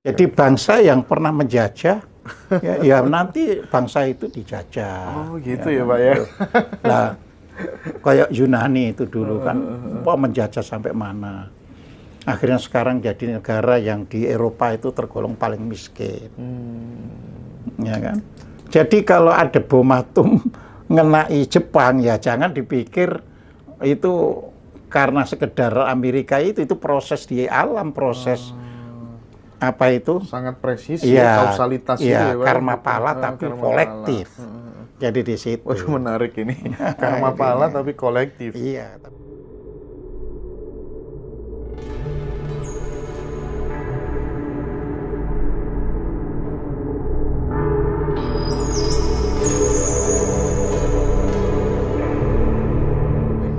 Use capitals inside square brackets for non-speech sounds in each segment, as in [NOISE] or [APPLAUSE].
Jadi bangsa yang pernah menjajah, [LAUGHS] ya, ya nanti bangsa itu dijajah. Oh ya, gitu ya, ya Pak ya. Nah, kayak Yunani itu dulu kan, mau uh, uh, uh, menjajah sampai mana. Akhirnya sekarang jadi negara yang di Eropa itu tergolong paling miskin. Hmm. Ya kan? Jadi kalau ada bomatum mengenai [LAUGHS] Jepang ya jangan dipikir itu karena sekedar Amerika itu itu proses di alam proses oh apa itu? Sangat presisi iya, ya, kausalitas iya, gitu ya, ya karma pala ah, tapi karma kolektif. Pala. Hmm, hmm, hmm. Jadi di situ. Waduh, menarik ini. [LAUGHS] Iya. karma pala tapi kolektif. Iya.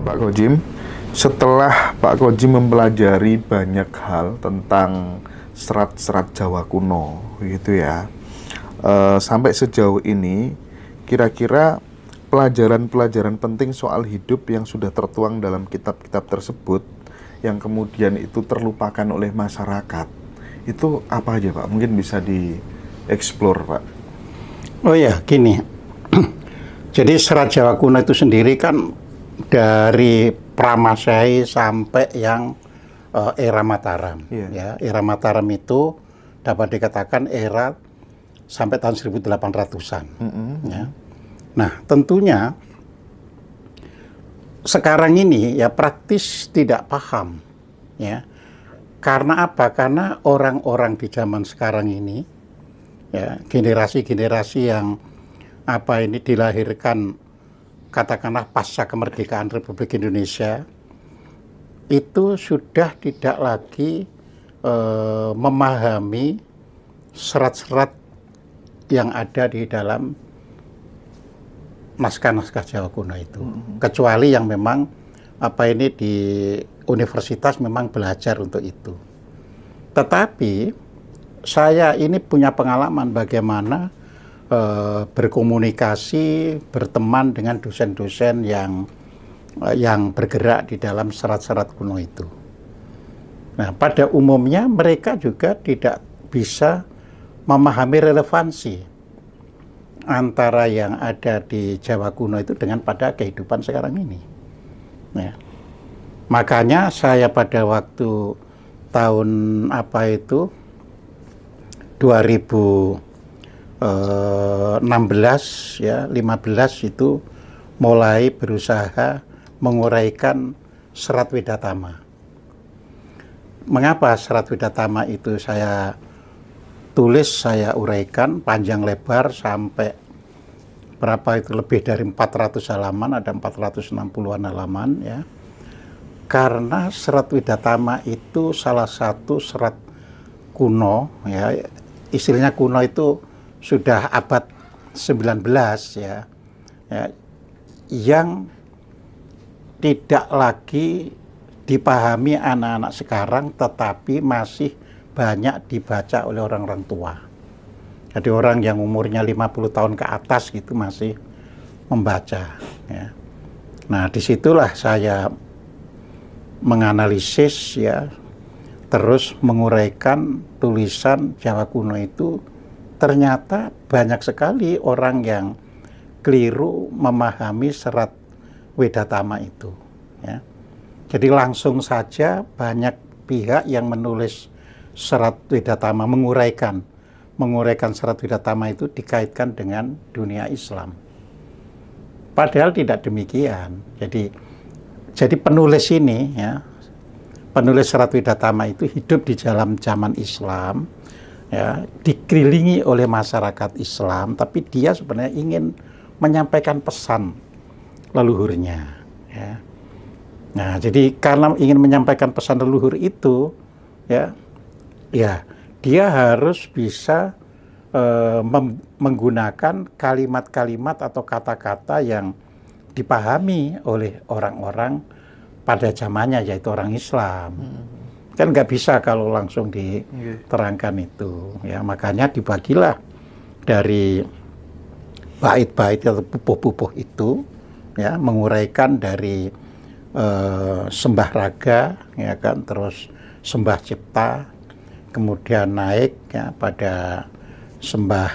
Pak Kojim, setelah Pak Kojim mempelajari banyak hal tentang serat-serat Jawa kuno gitu ya. E, sampai sejauh ini kira-kira pelajaran-pelajaran penting soal hidup yang sudah tertuang dalam kitab-kitab tersebut yang kemudian itu terlupakan oleh masyarakat. Itu apa aja, Pak? Mungkin bisa dieksplor, Pak. Oh ya, gini. [CLEARS THROAT] Jadi serat Jawa kuno itu sendiri kan dari Pramasai sampai yang uh, era Mataram. Yeah. Ya, era Mataram itu dapat dikatakan era sampai tahun 1800-an. Mm -hmm. ya. Nah, tentunya sekarang ini ya praktis tidak paham ya. Karena apa? Karena orang-orang di zaman sekarang ini ya, generasi-generasi yang apa ini dilahirkan katakanlah pasca kemerdekaan Republik Indonesia itu sudah tidak lagi e, memahami serat-serat yang ada di dalam naskah-naskah Jawa kuno itu. Hmm. Kecuali yang memang apa ini di universitas memang belajar untuk itu. Tetapi saya ini punya pengalaman bagaimana e, berkomunikasi, berteman dengan dosen-dosen yang Eh, yang bergerak di dalam serat-serat kuno itu. Nah, pada umumnya mereka juga tidak bisa memahami relevansi antara yang ada di Jawa kuno itu dengan pada kehidupan sekarang ini. Nah, makanya saya pada waktu tahun apa itu 2016 eh, ya 15 itu mulai berusaha menguraikan serat Widatama. Mengapa serat Widatama itu saya tulis, saya uraikan panjang lebar sampai berapa itu lebih dari 400 halaman, ada 460-an halaman ya. Karena serat Widatama itu salah satu serat kuno ya. Istilahnya kuno itu sudah abad 19 ya. ya yang tidak lagi dipahami anak-anak sekarang tetapi masih banyak dibaca oleh orang-orang tua. Jadi orang yang umurnya 50 tahun ke atas itu masih membaca. Ya. Nah disitulah saya menganalisis ya terus menguraikan tulisan Jawa kuno itu ternyata banyak sekali orang yang keliru memahami serat Wedatama itu. Ya. Jadi langsung saja banyak pihak yang menulis serat Wedatama, menguraikan. Menguraikan serat Wedatama itu dikaitkan dengan dunia Islam. Padahal tidak demikian. Jadi jadi penulis ini ya, penulis serat Wedatama itu hidup di dalam zaman Islam, ya, dikelilingi oleh masyarakat Islam, tapi dia sebenarnya ingin menyampaikan pesan leluhurnya. Ya. Nah, jadi karena ingin menyampaikan pesan leluhur itu, ya, ya, dia harus bisa eh, menggunakan kalimat-kalimat atau kata-kata yang dipahami oleh orang-orang pada zamannya, yaitu orang Islam. Hmm. Kan nggak bisa kalau langsung iya. diterangkan itu, ya, makanya dibagilah dari bait-bait atau pupuh-pupuh itu ya menguraikan dari eh, sembah raga ya kan terus sembah cipta kemudian naik ya pada sembah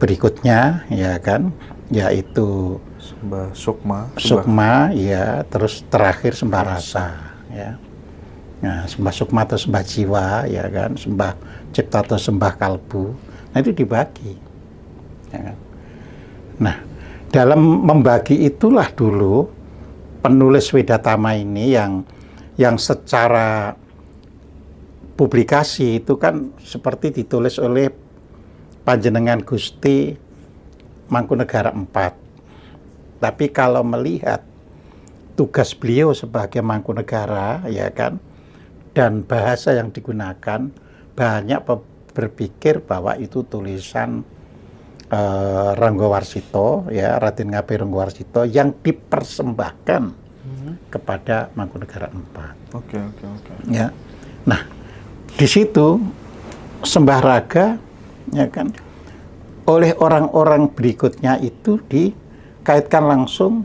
berikutnya ya kan yaitu sembah sukma sukma ya terus terakhir sembah rasa ya nah sembah sukma atau sembah jiwa ya kan sembah cipta atau sembah kalbu nah itu dibagi ya kan? nah dalam membagi itulah dulu penulis Wedatama ini yang yang secara publikasi itu kan seperti ditulis oleh Panjenengan Gusti Mangkunegara 4. Tapi kalau melihat tugas beliau sebagai Mangkunegara ya kan dan bahasa yang digunakan banyak berpikir bahwa itu tulisan uh, eh, Ranggo ya Raden Ngabe Ranggo yang dipersembahkan hmm. kepada Mangkunegara empat. Oke okay, oke okay, oke. Okay. Ya, nah di situ sembah raga ya kan oleh orang-orang berikutnya itu dikaitkan langsung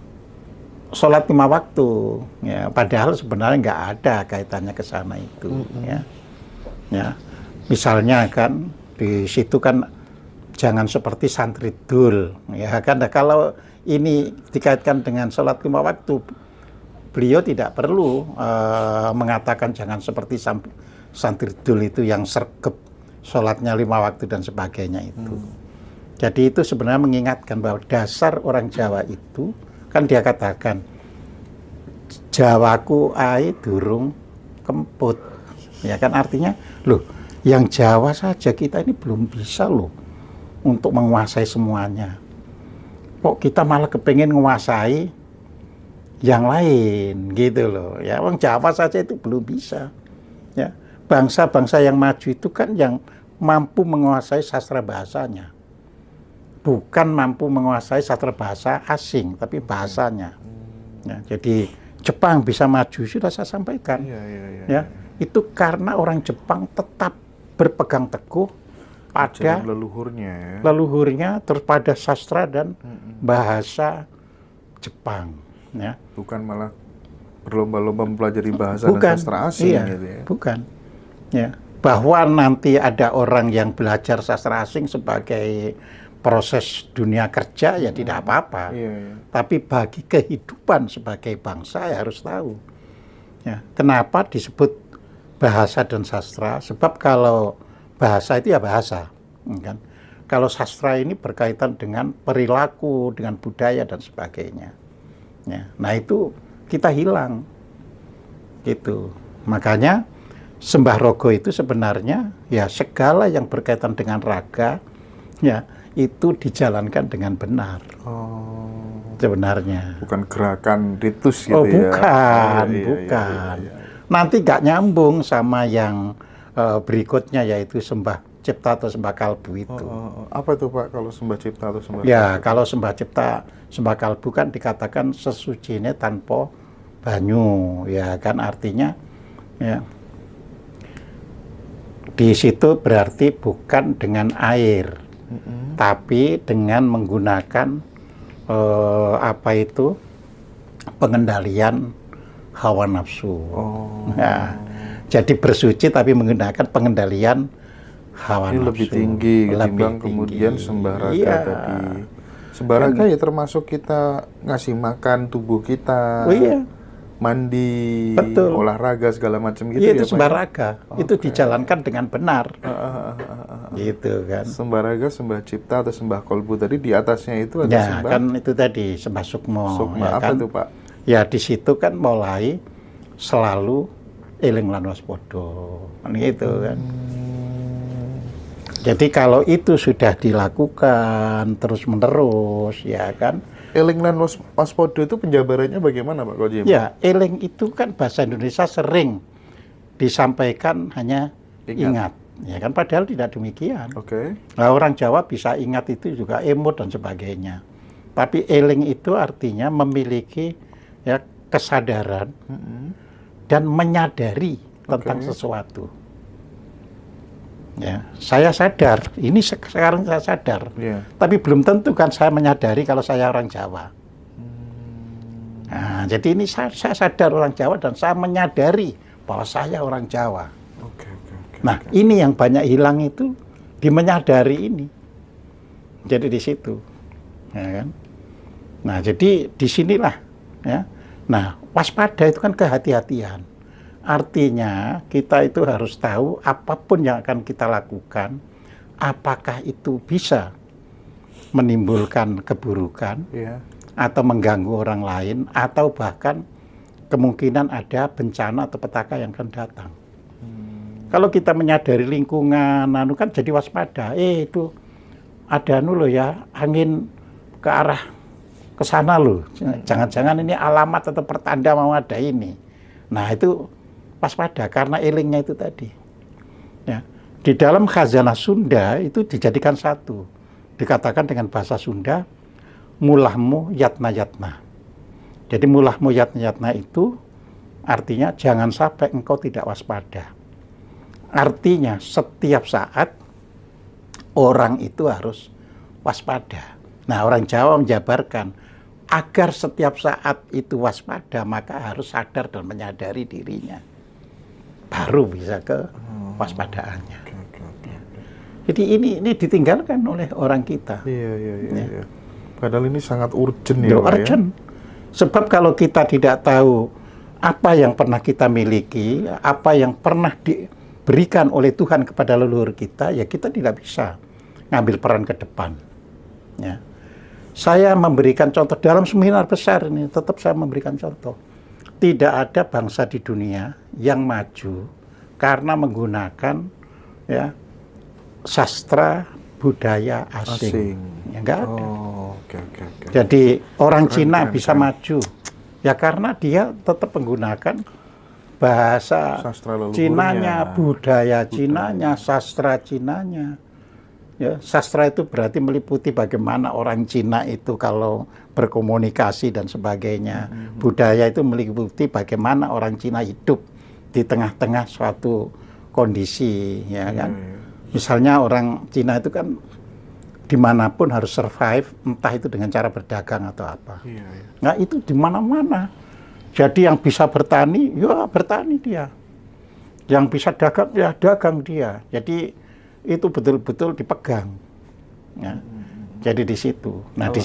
sholat lima waktu ya padahal sebenarnya nggak ada kaitannya ke sana itu mm -hmm. ya ya misalnya kan di situ kan jangan seperti santri dul ya kan nah, kalau ini dikaitkan dengan sholat lima waktu beliau tidak perlu uh, mengatakan jangan seperti santri dul itu yang sergap sholatnya lima waktu dan sebagainya itu hmm. jadi itu sebenarnya mengingatkan bahwa dasar orang Jawa itu kan dia katakan Jawaku ai durung kemput ya kan artinya loh yang Jawa saja kita ini belum bisa loh untuk menguasai semuanya. Kok kita malah kepengen menguasai yang lain gitu loh. Ya, orang Jawa saja itu belum bisa. Ya, bangsa-bangsa yang maju itu kan yang mampu menguasai sastra bahasanya. Bukan mampu menguasai sastra bahasa asing, tapi bahasanya. Hmm. Ya, jadi Jepang bisa maju sudah saya sampaikan. Iya, iya, iya, ya, ya, itu karena orang Jepang tetap berpegang teguh pada leluhurnya, ya. leluhurnya terus pada sastra dan bahasa Jepang. Ya. Bukan malah berlomba-lomba mempelajari bahasa bukan, dan sastra asing. Iya, gitu ya. Bukan. Ya. Bahwa nanti ada orang yang belajar sastra asing sebagai proses dunia kerja ya hmm. tidak apa-apa. Iya, iya. Tapi bagi kehidupan sebagai bangsa ya harus tahu. Ya. Kenapa disebut bahasa dan sastra? Sebab kalau bahasa itu ya bahasa hmm. kan kalau sastra ini berkaitan dengan perilaku dengan budaya dan sebagainya ya nah itu kita hilang gitu makanya sembah rogo itu sebenarnya ya segala yang berkaitan dengan raga ya itu dijalankan dengan benar oh. sebenarnya bukan gerakan ritus oh, gitu oh, bukan, ya bukan oh, iya, iya, bukan iya, iya, iya. nanti gak nyambung sama yang Eh, berikutnya yaitu sembah cipta atau sembah kalbu oh, itu. Oh, oh. Apa itu Pak kalau sembah cipta atau sembah Ya, kalbu? kalau sembah cipta, sembah kalbu kan dikatakan sesucinya tanpa banyu, ya kan artinya ya. Di situ berarti bukan dengan air, mm -hmm. tapi dengan menggunakan eh, apa itu pengendalian hawa nafsu. Oh. Nah, jadi bersuci tapi menggunakan pengendalian hawa nafsu. lebih tinggi lebih ketimbang tinggi. kemudian sembah raga iya. tadi. Sembah raga ya termasuk kita ngasih makan tubuh kita. Oh iya mandi, Betul. olahraga segala macam gitu iya, ya. Itu ya, sembaraga. Okay. Itu dijalankan dengan benar. Ah ah ah, ah, ah, ah, gitu kan. Sembaraga, sembah cipta atau sembah kolbu tadi di atasnya itu ada ya, sembah. kan itu tadi sembah sukmo. Sukmo ya, apa kan? itu, Pak? Ya di situ kan mulai selalu eling lan waspada. Gitu kan. Hmm. Jadi kalau itu sudah dilakukan terus-menerus ya kan. Eling lan waspada itu penjabarannya bagaimana Pak Kojim? Ya, eling itu kan bahasa Indonesia sering disampaikan hanya ingat. ingat. Ya kan padahal tidak demikian. Oke. Okay. Nah, orang Jawa bisa ingat itu juga emot dan sebagainya. Tapi eling itu artinya memiliki ya kesadaran mm -hmm dan menyadari tentang okay. sesuatu. Ya, saya sadar, ini sekarang saya sadar. Yeah. Tapi belum tentu kan saya menyadari kalau saya orang Jawa. Hmm. Nah, jadi ini saya, saya sadar orang Jawa dan saya menyadari bahwa saya orang Jawa. Okay, okay, okay, nah, okay. ini yang banyak hilang itu di menyadari ini. Jadi di situ. Ya kan? Nah, jadi disinilah ya Nah, waspada itu kan kehati-hatian. Artinya, kita itu harus tahu apapun yang akan kita lakukan, apakah itu bisa menimbulkan keburukan, yeah. atau mengganggu orang lain, atau bahkan kemungkinan ada bencana atau petaka yang akan datang. Hmm. Kalau kita menyadari lingkungan, anu kan jadi waspada. Eh, itu ada anu loh ya, angin ke arah ke sana loh. Jangan-jangan ini alamat atau pertanda mau ada ini. Nah, itu waspada karena ilingnya itu tadi. Ya. Di dalam khazanah Sunda itu dijadikan satu. Dikatakan dengan bahasa Sunda, mulahmu yatna-yatna. Jadi mulahmu yatna-yatna itu artinya jangan sampai engkau tidak waspada. Artinya setiap saat orang itu harus waspada. Nah orang Jawa menjabarkan, agar setiap saat itu waspada maka harus sadar dan menyadari dirinya baru bisa ke hmm. waspadaannya. Jadi ini ini ditinggalkan oleh orang kita. Iya iya iya. Ya. iya. Padahal ini sangat urgent ya. ya. Urgent. Ya? Sebab kalau kita tidak tahu apa yang pernah kita miliki, apa yang pernah diberikan oleh Tuhan kepada leluhur kita, ya kita tidak bisa ngambil peran ke depan. Ya. Saya memberikan contoh dalam seminar besar ini, tetap saya memberikan contoh. Tidak ada bangsa di dunia yang maju karena menggunakan ya sastra budaya asing. asing. Ya enggak ada. okay, oh, okay, okay. Jadi orang keren, Cina keren, bisa keren. maju ya karena dia tetap menggunakan bahasa Cinanya, budaya, budaya Cinanya, sastra Cinanya. Ya, sastra itu berarti meliputi bagaimana orang Cina itu kalau berkomunikasi dan sebagainya. hmm Budaya itu meliputi bagaimana orang Cina hidup di tengah-tengah suatu kondisi, ya, ya kan. hmm Misalnya orang Cina itu kan dimanapun harus survive, entah itu dengan cara berdagang atau apa. Yeah, yeah. Nah itu dimana mana Jadi yang bisa bertani, ya bertani dia. Yang bisa dagang, ya dagang dia. Jadi itu betul-betul dipegang. Ya. Hmm. Jadi di situ. Nah, di,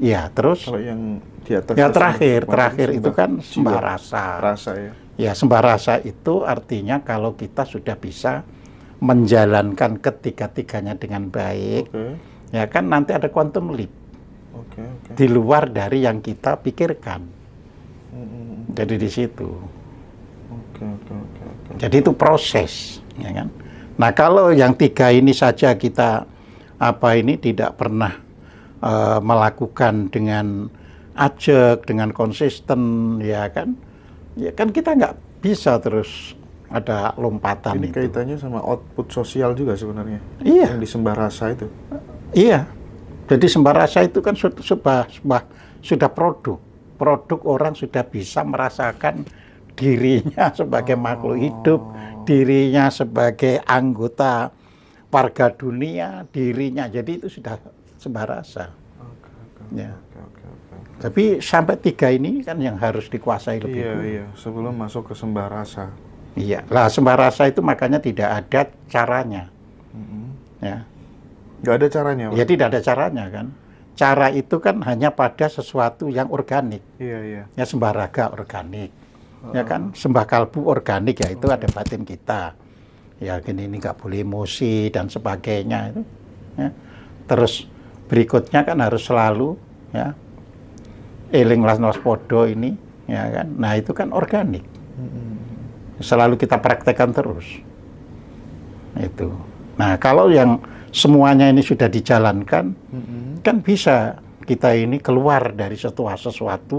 ya terus. Kalau yang di atas. Ya terakhir, terakhir itu kan sembah rasa. Rasa ya. Ya sembah rasa itu artinya kalau kita sudah bisa menjalankan ketiga-tiganya dengan baik, okay. ya kan nanti ada quantum leap okay, okay. di luar dari yang kita pikirkan. hmm Jadi di situ. Okay, okay, okay, okay. Jadi itu proses, ya kan? Nah, kalau yang tiga ini saja kita apa ini tidak pernah uh, melakukan dengan ajak, dengan konsisten, ya kan? Ya kan kita nggak bisa terus ada lompatan ini itu. kaitannya sama output sosial juga sebenarnya. Iya. Yang di sembah rasa itu. Iya. Jadi sembah rasa itu kan sudah sudah, sudah, sudah produk. Produk orang sudah bisa merasakan dirinya [LAUGHS] sebagai oh. makhluk hidup oh dirinya sebagai anggota warga dunia, dirinya. Jadi itu sudah sembarasa. Okay, ya. Tapi sampai tiga ini kan yang harus dikuasai lebih. Iya, dulu. iya. Sebelum masuk ke rasa Iya. Lah rasa itu makanya tidak ada caranya. Mm -hmm. Ya. Gak ada caranya. Jadi Ya tidak ada caranya kan. Cara itu kan hanya pada sesuatu yang organik. Iya, iya. Ya sembaraga organik ya kan sembah kalbu organik ya itu hmm. ada batin kita ya gini ini nggak boleh emosi dan sebagainya itu ya. terus berikutnya kan harus selalu ya eling las podo ini ya kan nah itu kan organik selalu kita praktekkan terus itu nah kalau yang semuanya ini sudah dijalankan kan bisa kita ini keluar dari sesuatu sesuatu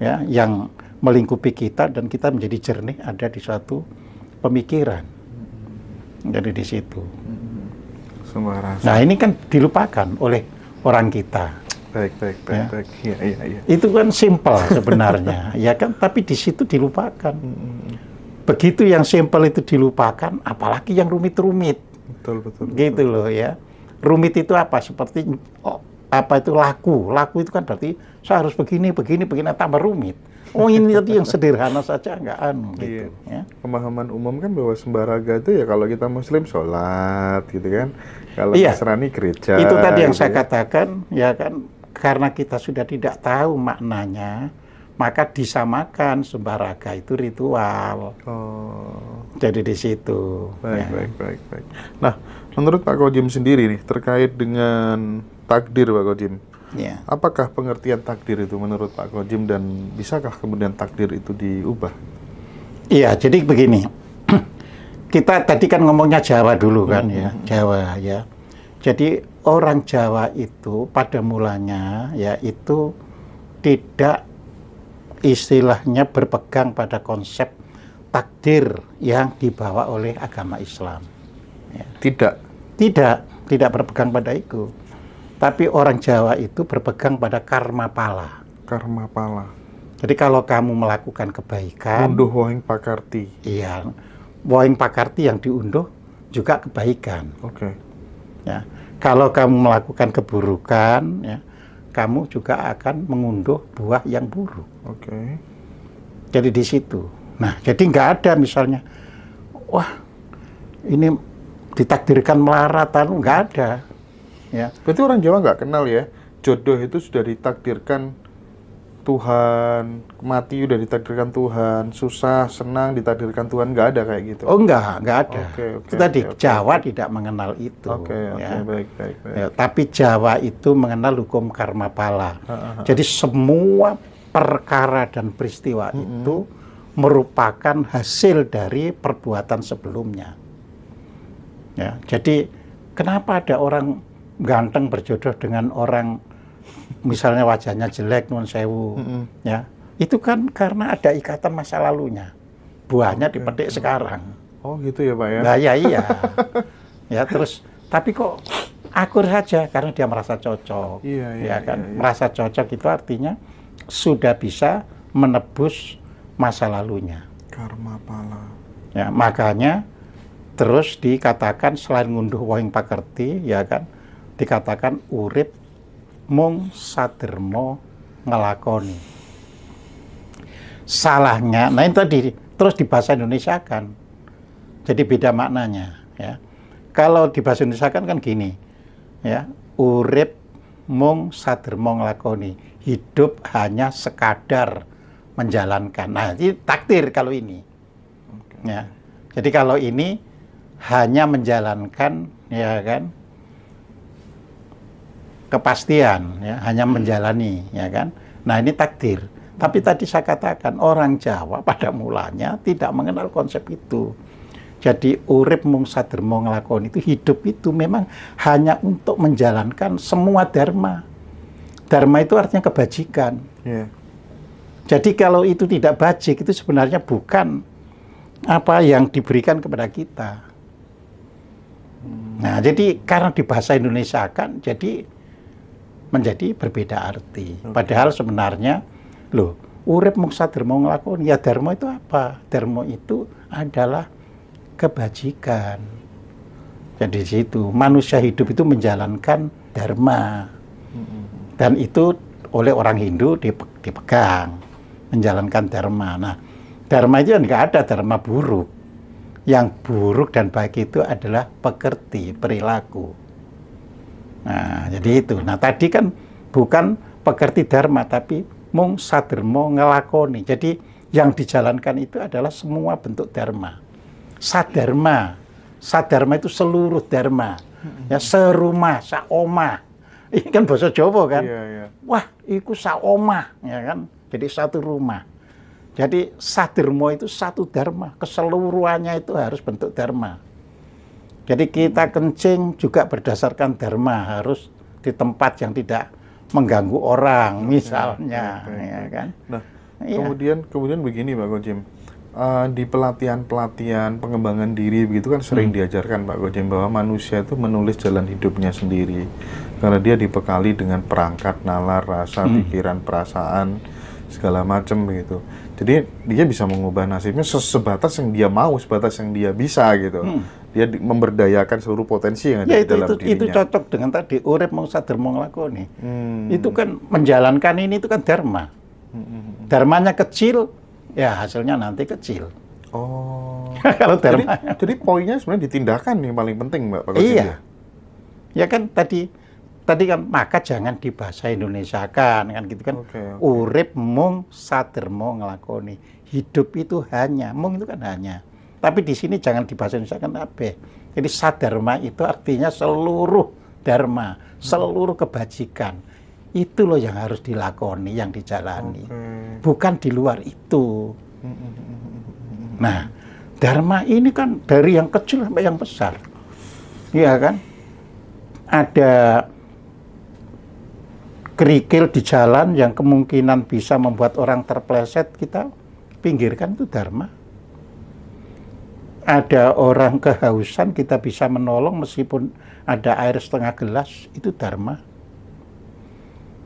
ya yang melingkupi kita dan kita menjadi jernih ada di suatu pemikiran. Jadi di situ. Nah ini kan dilupakan oleh orang kita. Baik, baik, baik, ya. baik. Ya, ya, ya. Itu kan simpel sebenarnya, ya kan? Tapi di situ dilupakan. Begitu yang simpel itu dilupakan, apalagi yang rumit-rumit. Betul, betul. Gitu loh ya. Rumit itu apa? Seperti oh, apa itu laku? Laku itu kan berarti saya harus begini, begini, begini tambah rumit. Oh ini tadi yang sederhana saja nggak anu iya. gitu. Iya. Ya. Pemahaman umum kan bahwa sembaraga itu ya kalau kita Muslim sholat gitu kan, kalau iya. Nasrani gereja. Itu tadi yang gitu saya ya. katakan ya kan karena kita sudah tidak tahu maknanya, maka disamakan sembaraga itu ritual. Oh. Jadi di situ. Baik ya. baik baik baik. Nah menurut Pak Kojim sendiri nih terkait dengan takdir Pak Kojim Yeah. Apakah pengertian takdir itu menurut Pak Kojim dan bisakah kemudian takdir itu diubah? Iya, jadi begini. [CLEARS THROAT] Kita tadi kan ngomongnya Jawa dulu kan hmm. ya, mm-hmm. Jawa ya. Jadi orang Jawa itu pada mulanya ya itu tidak istilahnya berpegang pada konsep takdir yang dibawa oleh agama Islam. Ya. Tidak. Tidak, tidak berpegang pada itu. Tapi orang Jawa itu berpegang pada karma pala. Karma pala. Jadi kalau kamu melakukan kebaikan, unduh woing pakarti. Iya, Woing pakarti yang diunduh juga kebaikan. Oke. Okay. Ya, kalau kamu melakukan keburukan, ya, kamu juga akan mengunduh buah yang buruk. Oke. Okay. Jadi di situ. Nah, jadi nggak ada misalnya, wah ini ditakdirkan melaratan, nggak ada. Ya. Berarti orang Jawa nggak kenal ya, jodoh itu sudah ditakdirkan Tuhan, mati sudah ditakdirkan Tuhan, susah, senang ditakdirkan Tuhan, nggak ada kayak gitu. Oh nggak nggak ada. Okay, okay, tadi, okay, okay, Jawa tidak mengenal itu. Oke, okay, okay, ya. baik, baik, baik. Ya, tapi Jawa itu mengenal hukum karma pala. Uh, uh, Jadi semua perkara dan peristiwa uh, itu merupakan hasil dari perbuatan sebelumnya. Ya, jadi kenapa ada orang ganteng berjodoh dengan orang misalnya wajahnya jelek non sewu mm -hmm. ya itu kan karena ada ikatan masa lalunya buahnya okay. dipetik sekarang oh gitu ya pak ya nah, ya iya, iya. [LAUGHS] ya terus tapi kok akur saja karena dia merasa cocok iya, iya, ya kan iya, iya. merasa cocok itu artinya sudah bisa menebus masa lalunya karma pala ya makanya terus dikatakan selain ngunduh wohing pakerti ya kan dikatakan urip mung sadermo ngelakoni salahnya nah itu tadi terus di bahasa Indonesia kan jadi beda maknanya ya kalau di bahasa Indonesia kan kan gini ya urip mung sadermo ngelakoni hidup hanya sekadar menjalankan nah ini takdir kalau ini ya jadi kalau ini hanya menjalankan ya kan kepastian, ya, hanya hmm. menjalani, ya kan? Nah ini takdir. Tapi hmm. tadi saya katakan orang Jawa pada mulanya tidak mengenal konsep itu. Jadi urip mung sadermo lakon itu hidup itu memang hanya untuk menjalankan semua dharma. Dharma itu artinya kebajikan. Yeah. Jadi kalau itu tidak bajik itu sebenarnya bukan apa yang diberikan kepada kita. Hmm. Nah, jadi karena di bahasa Indonesia kan, jadi menjadi berbeda arti. Okay. Padahal sebenarnya loh, urip muksa dharma ngelakon, Ya dharma itu apa? Dharma itu adalah kebajikan. Jadi ya, di situ manusia hidup itu menjalankan dharma. Dan itu oleh orang Hindu dipegang menjalankan dharma. Nah, dharma itu enggak kan ada dharma buruk. Yang buruk dan baik itu adalah pekerti, perilaku. Nah, jadi itu. Nah, tadi kan bukan pekerti dharma, tapi mung sadermo ngelakoni. Jadi yang dijalankan itu adalah semua bentuk dharma. Sadharma. Sadharma itu seluruh dharma. Ya, serumah, saoma. Ini kan bahasa Jawa kan? Iya, iya. Wah, itu saoma, ya kan? Jadi satu rumah. Jadi sadermo itu satu dharma, keseluruhannya itu harus bentuk dharma. Jadi kita kencing juga berdasarkan dharma harus di tempat yang tidak mengganggu orang misalnya, ya kan. Nah, ya. kemudian kemudian begini Pak Gojim, uh, di pelatihan-pelatihan pengembangan diri begitu kan sering hmm. diajarkan Pak Gojim bahwa manusia itu menulis jalan hidupnya sendiri karena dia dibekali dengan perangkat nalar, rasa, hmm. pikiran, perasaan segala macam begitu. Jadi dia bisa mengubah nasibnya sebatas yang dia mau, sebatas yang dia bisa gitu. Hmm dia memberdayakan seluruh potensi yang ada ya, di itu, dalam itu, dirinya. Itu cocok dengan tadi urip mau sadar mau ngelakoni. Hmm. Itu kan menjalankan ini itu kan dharma. Hmm. hmm, hmm. Dharmanya kecil, ya hasilnya nanti kecil. Oh. [LAUGHS] Kalau dharma. Jadi, jadi poinnya sebenarnya ditindakan yang paling penting, Mbak. Pak iya. Ya? ya kan tadi tadi kan maka jangan di bahasa Indonesia kan kan gitu kan. Okay, okay. Urip mung sadermo ngelakoni. Hidup itu hanya mung itu kan hanya. Tapi di sini jangan dibahas Indonesia kan abe. Jadi sadharma itu artinya seluruh dharma, seluruh kebajikan. Itu loh yang harus dilakoni, yang dijalani. Okay. Bukan di luar itu. Hmm, hmm, hmm, nah, dharma ini kan dari yang kecil sampai yang besar. Iya kan? Ada kerikil di jalan yang kemungkinan bisa membuat orang terpleset, kita pinggirkan itu dharma ada orang kehausan kita bisa menolong meskipun ada air setengah gelas itu dharma.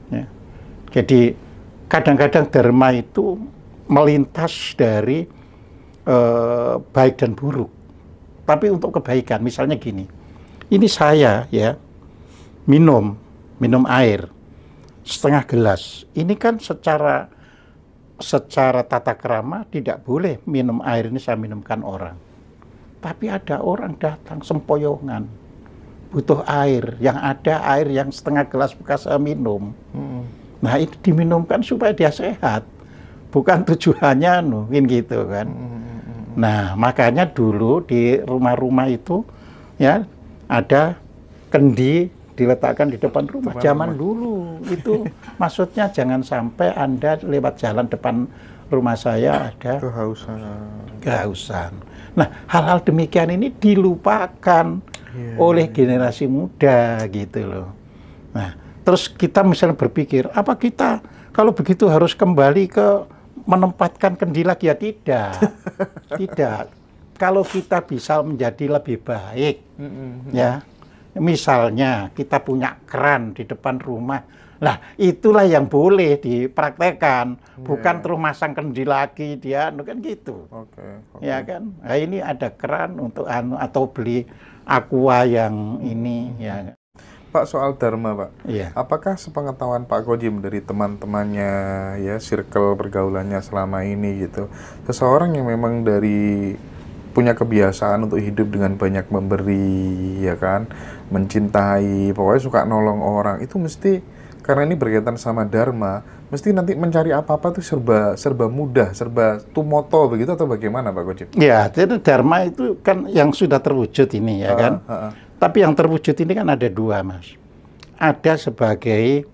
Ya. Jadi kadang-kadang dharma itu melintas dari eh, baik dan buruk, tapi untuk kebaikan. Misalnya gini, ini saya ya minum minum air setengah gelas. Ini kan secara secara tata kerama tidak boleh minum air ini saya minumkan orang. Tapi ada orang datang sempoyongan, butuh air. Yang ada air yang setengah gelas bekas saya eh, minum. Hmm. Nah itu diminumkan supaya dia sehat. Bukan tujuannya anu, mungkin gitu kan. Hmm, hmm, hmm, hmm. Nah makanya dulu di rumah-rumah itu ya ada kendi diletakkan di depan rumah. Depan Zaman rumah. dulu [LAUGHS] itu maksudnya jangan sampai Anda lewat jalan depan rumah saya ada kehausan. Kehausan. Nah, hal-hal demikian ini dilupakan yeah. oleh generasi muda gitu loh. Nah, terus kita misalnya berpikir, apa kita kalau begitu harus kembali ke menempatkan lagi? ya tidak. [LAUGHS] tidak. Kalau kita bisa menjadi lebih baik, mm -hmm. ya misalnya kita punya keran di depan rumah, lah itulah yang boleh dipraktekkan, yeah. bukan iya. terus masang kendi lagi dia, anu, kan gitu. Okay, okay. Ya kan. Nah, ini ada keran untuk anu atau beli aqua yang ini -hmm. ya. Pak soal dharma Pak. yeah. Apakah sepengetahuan Pak Gojim dari teman-temannya ya circle pergaulannya selama ini gitu, seseorang yang memang dari punya kebiasaan untuk hidup dengan banyak memberi ya kan mencintai pokoknya suka nolong orang itu mesti karena ini berkaitan sama dharma mesti nanti mencari apa apa tuh serba serba mudah serba tumoto begitu atau bagaimana pak Gojib? Ya jadi dharma itu kan yang sudah terwujud ini ya uh, kan uh, uh. tapi yang terwujud ini kan ada dua mas ada sebagai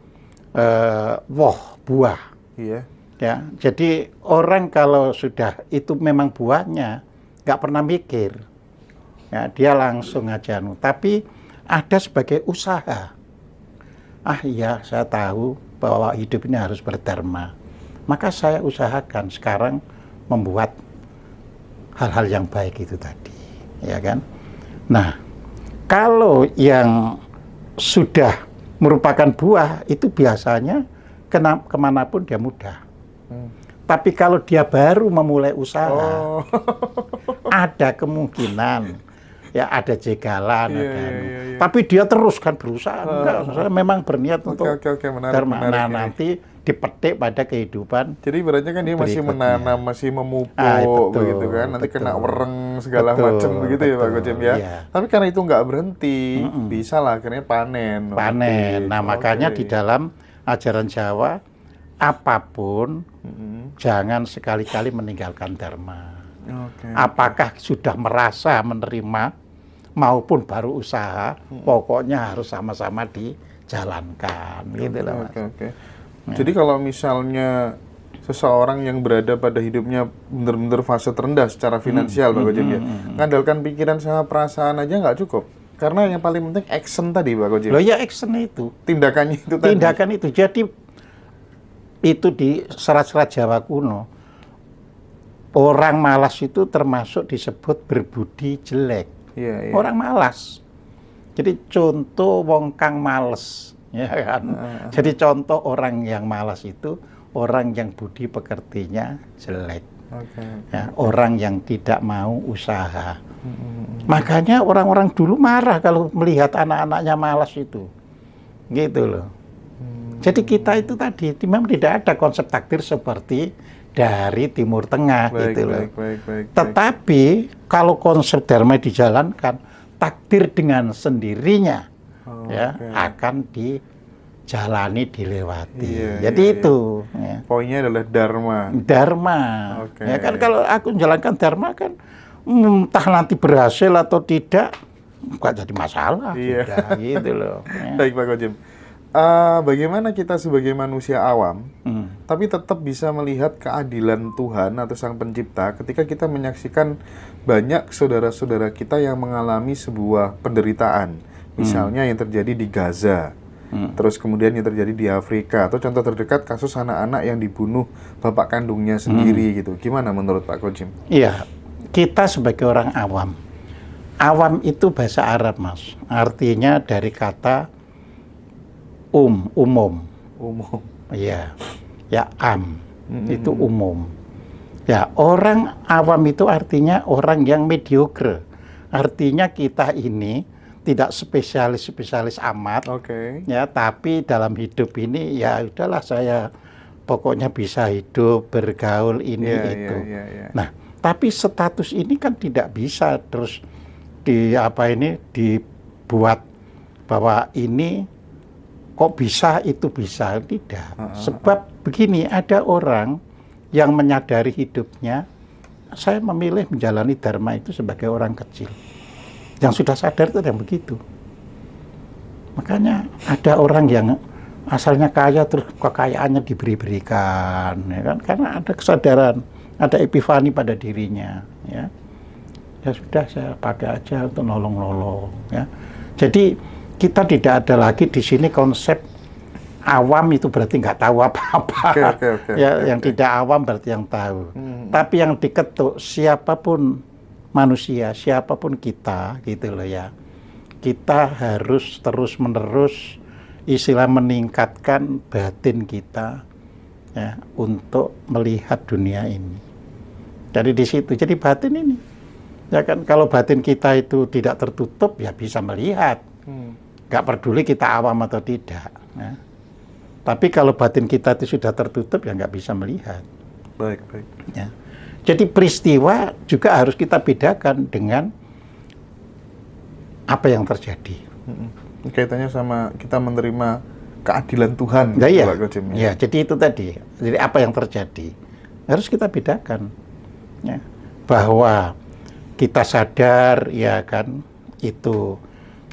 uh, woh buah yeah. ya jadi orang kalau sudah itu memang buahnya nggak pernah mikir ya dia langsung aja anu. tapi ada sebagai usaha. Ah iya, saya tahu bahwa hidup ini harus berdharma. Maka saya usahakan sekarang membuat hal-hal yang baik itu tadi, ya kan? Nah, kalau yang sudah merupakan buah itu biasanya kena, kemanapun dia mudah. Hmm. Tapi kalau dia baru memulai usaha, oh. [LAUGHS] ada kemungkinan ya ada jegalan yeah, ada anu. yeah, yeah, tapi dia terus kan berusaha uh, enggak uh, memang berniat okay, untuk okay, okay, menarik, dharma menarik, nah, ya. nanti dipetik pada kehidupan jadi berarti kan dia masih menanam masih memupuk ah, iya, betul, begitu kan nanti betul, kena wereng segala macam begitu ya Pak Gojem ya iya. tapi karena itu nggak berhenti mm -mm. bisa lah akhirnya panen panen nanti. nah okay. makanya di dalam ajaran Jawa apapun mm-hmm. jangan sekali-kali meninggalkan dharma. Okay. Apakah sudah merasa menerima maupun baru usaha hmm. pokoknya harus sama-sama dijalankan gitu loh. Oke oke. Ya. Jadi kalau misalnya seseorang yang berada pada hidupnya benar-benar fase terendah secara hmm, finansial hmm. Pak Gojek ya, hmm. ya, pikiran sama perasaan aja nggak cukup. Karena yang paling penting action tadi Pak Gojek. Loh ya action itu. Tindakannya itu tadi. Tindakan itu. Jadi itu di serat-serat Jawa kuno orang malas itu termasuk disebut berbudi jelek. Yeah, yeah. Orang malas. Jadi contoh wong kang males, ya kan. Uh. Jadi contoh orang yang malas itu orang yang budi pekertinya jelek. Okay. Ya, orang yang tidak mau usaha. Mm-hmm. Makanya orang-orang dulu marah kalau melihat anak-anaknya malas itu. Gitu loh. Hmm. Jadi kita itu tadi memang tidak ada konsep takdir seperti dari Timur Tengah baik, gitu loh. Baik, baik, baik, Tetapi kalau konsep dharma dijalankan, takdir dengan sendirinya oh, ya okay. akan dijalani dilewati. Iya, iya Jadi iya, itu. Iya. Ya. Poinnya adalah dharma. Dharma. Okay. Ya kan kalau aku menjalankan dharma kan hmm, entah nanti berhasil atau tidak bukan jadi masalah. Iya. Sudah, gitu loh. [LAUGHS] Ya. Baik Pak Kojim uh, bagaimana kita sebagai manusia awam, hmm. tapi tetap bisa melihat keadilan Tuhan atau Sang Pencipta ketika kita menyaksikan banyak saudara-saudara kita yang mengalami sebuah penderitaan, hmm. misalnya hmm. yang terjadi di Gaza. Hmm. Terus kemudian yang terjadi di Afrika atau contoh terdekat kasus anak-anak yang dibunuh bapak kandungnya sendiri hmm. gitu. Gimana menurut Pak Kojim? Iya, kita sebagai orang awam, awam itu bahasa Arab mas, artinya dari kata um umum umum ya ya am hmm. itu umum ya orang awam itu artinya orang yang mediocre artinya kita ini tidak spesialis spesialis amat okay. ya tapi dalam hidup ini ya udahlah saya pokoknya bisa hidup bergaul ini yeah, itu yeah, yeah, yeah. nah tapi status ini kan tidak bisa terus di apa ini dibuat bahwa ini kok bisa itu bisa tidak sebab begini ada orang yang menyadari hidupnya saya memilih menjalani dharma itu sebagai orang kecil yang sudah sadar itu yang begitu makanya ada orang yang asalnya kaya terus kekayaannya diberi-berikan ya kan karena ada kesadaran ada epifani pada dirinya ya ya sudah saya pakai aja untuk nolong-nolong ya jadi kita tidak ada lagi di sini konsep awam itu berarti nggak tahu apa-apa. Okay, okay, okay, [LAUGHS] ya, okay, yang okay. tidak awam berarti yang tahu. Hmm, hmm. Tapi yang diketuk siapapun manusia, siapapun kita gitu loh ya. Kita harus terus-menerus istilah meningkatkan batin kita ya untuk melihat dunia ini. Jadi di situ jadi batin ini. Ya kan kalau batin kita itu tidak tertutup ya bisa melihat. Hmm nggak peduli kita awam atau tidak. Ya. Tapi kalau batin kita itu sudah tertutup, ya nggak bisa melihat. Baik, baik. Ya. Jadi peristiwa juga harus kita bedakan dengan apa yang terjadi. Kaitannya sama kita menerima keadilan Tuhan. Nah, gitu, iya. Ya, iya. Ya, jadi itu tadi. Jadi apa yang terjadi harus kita bedakan. Ya. Bahwa kita sadar ya kan itu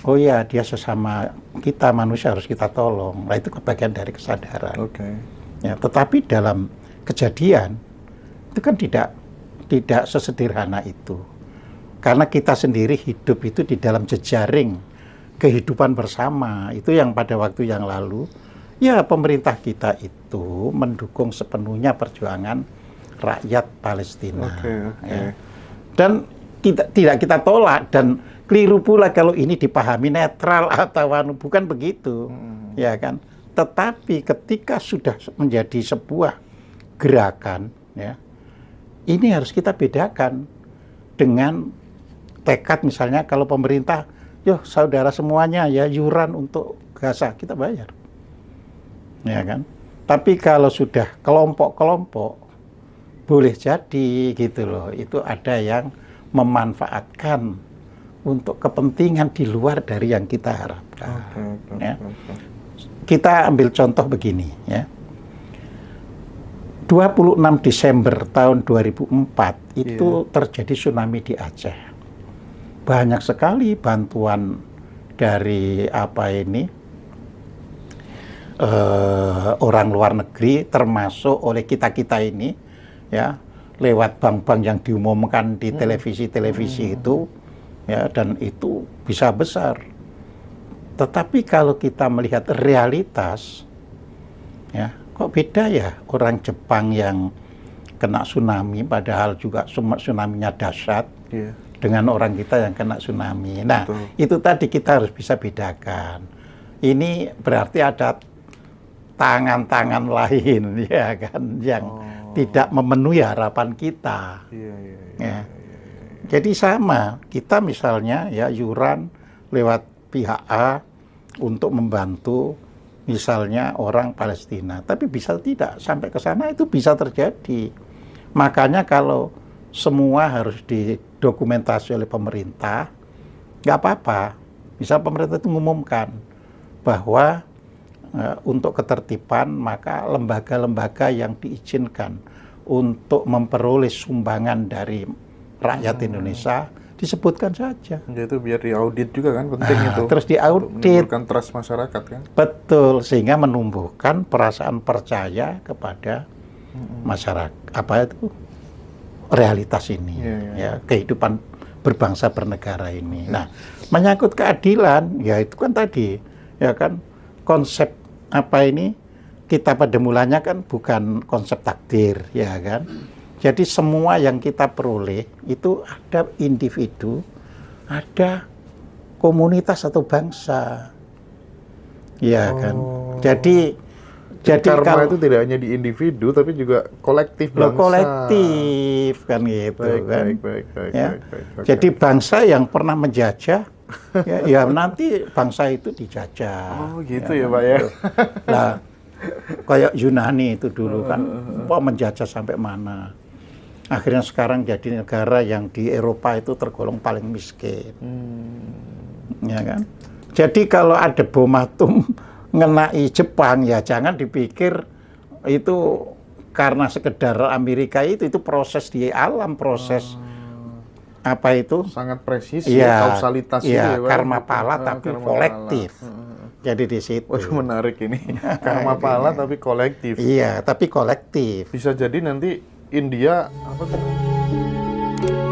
oh ya dia sesama kita manusia harus kita tolong. Nah itu kebagian dari kesadaran. Oke. Okay. Ya, tetapi dalam kejadian itu kan tidak tidak sesederhana itu. Karena kita sendiri hidup itu di dalam jejaring kehidupan bersama. Itu yang pada waktu yang lalu ya pemerintah kita itu mendukung sepenuhnya perjuangan rakyat Palestina. Okay, okay. Ya. Dan kita, tidak kita tolak dan keliru pula kalau ini dipahami netral [LAUGHS] atau anu bukan begitu hmm. ya kan tetapi ketika sudah menjadi sebuah gerakan ya ini harus kita bedakan dengan tekad misalnya kalau pemerintah yo saudara semuanya ya yuran untuk gasa kita bayar ya kan tapi kalau sudah kelompok-kelompok boleh jadi gitu loh itu ada yang memanfaatkan untuk kepentingan di luar dari yang kita harapkan. Okay, ya. okay. Kita ambil contoh begini ya. 26 Desember tahun 2004 itu yeah. terjadi tsunami di Aceh. Banyak sekali bantuan dari apa ini uh, orang luar negeri termasuk oleh kita kita ini ya lewat bank-bank yang diumumkan di hmm. televisi-televisi hmm. itu ya dan itu bisa besar. Tetapi kalau kita melihat realitas ya kok beda ya orang Jepang yang kena tsunami padahal juga tsunami-nya dahsyat yeah. dengan orang kita yang kena tsunami. Nah, Betul. itu tadi kita harus bisa bedakan. Ini berarti ada tangan-tangan lain [LAUGHS] ya kan yang oh tidak memenuhi harapan kita. Iya, iya, iya, ya. Iya, iya, iya, Jadi sama, kita misalnya ya yuran lewat pihak A untuk membantu misalnya orang Palestina, tapi bisa tidak sampai ke sana itu bisa terjadi. Makanya kalau semua harus didokumentasi oleh pemerintah, nggak apa-apa. bisa pemerintah itu mengumumkan bahwa Eh, untuk ketertiban maka lembaga-lembaga yang diizinkan untuk memperoleh sumbangan dari rakyat hmm. Indonesia disebutkan saja. Jadi itu biar diaudit juga kan penting ah, itu. Terus diaudit. Menimbulkan trust masyarakat kan. Betul, sehingga menumbuhkan perasaan percaya kepada hmm. masyarakat apa itu realitas ini iya, iya, ya, ya. ya kehidupan berbangsa bernegara ini. Hmm. Nah, menyangkut keadilan ya itu kan tadi ya kan konsep apa ini kita pada mulanya kan bukan konsep takdir ya kan jadi semua yang kita peroleh itu ada individu ada komunitas atau bangsa ya kan? oh. kan jadi jadi, jadi karma kalau, itu tidak hanya di individu tapi juga kolektif bangsa. kolektif kan gitu baik, kan. Baik, baik, baik, ya. baik, baik, baik, Jadi bangsa yang pernah menjajah ya, ya oh, nanti bangsa itu dijajah. Oh gitu ya, ya Pak ya. Nah, kayak Yunani itu dulu kan, mau menjajah sampai mana. Akhirnya sekarang jadi negara yang di Eropa itu tergolong paling miskin. Hmm. Ya kan? Jadi kalau ada bom atom mengenai [LAUGHS] Jepang ya jangan dipikir itu karena sekedar Amerika itu itu proses di alam proses oh apa itu? Sangat presisi ya, iya, kausalitas iya, gitu ya, itu, karma pala eh, tapi karma kolektif. Pala. Mm, mm, mm. Jadi di situ. Waduh menarik ini. [LAUGHS] [LAUGHS] karma pala tapi kolektif. Iya, tapi kolektif. Bisa jadi nanti India apa tuh?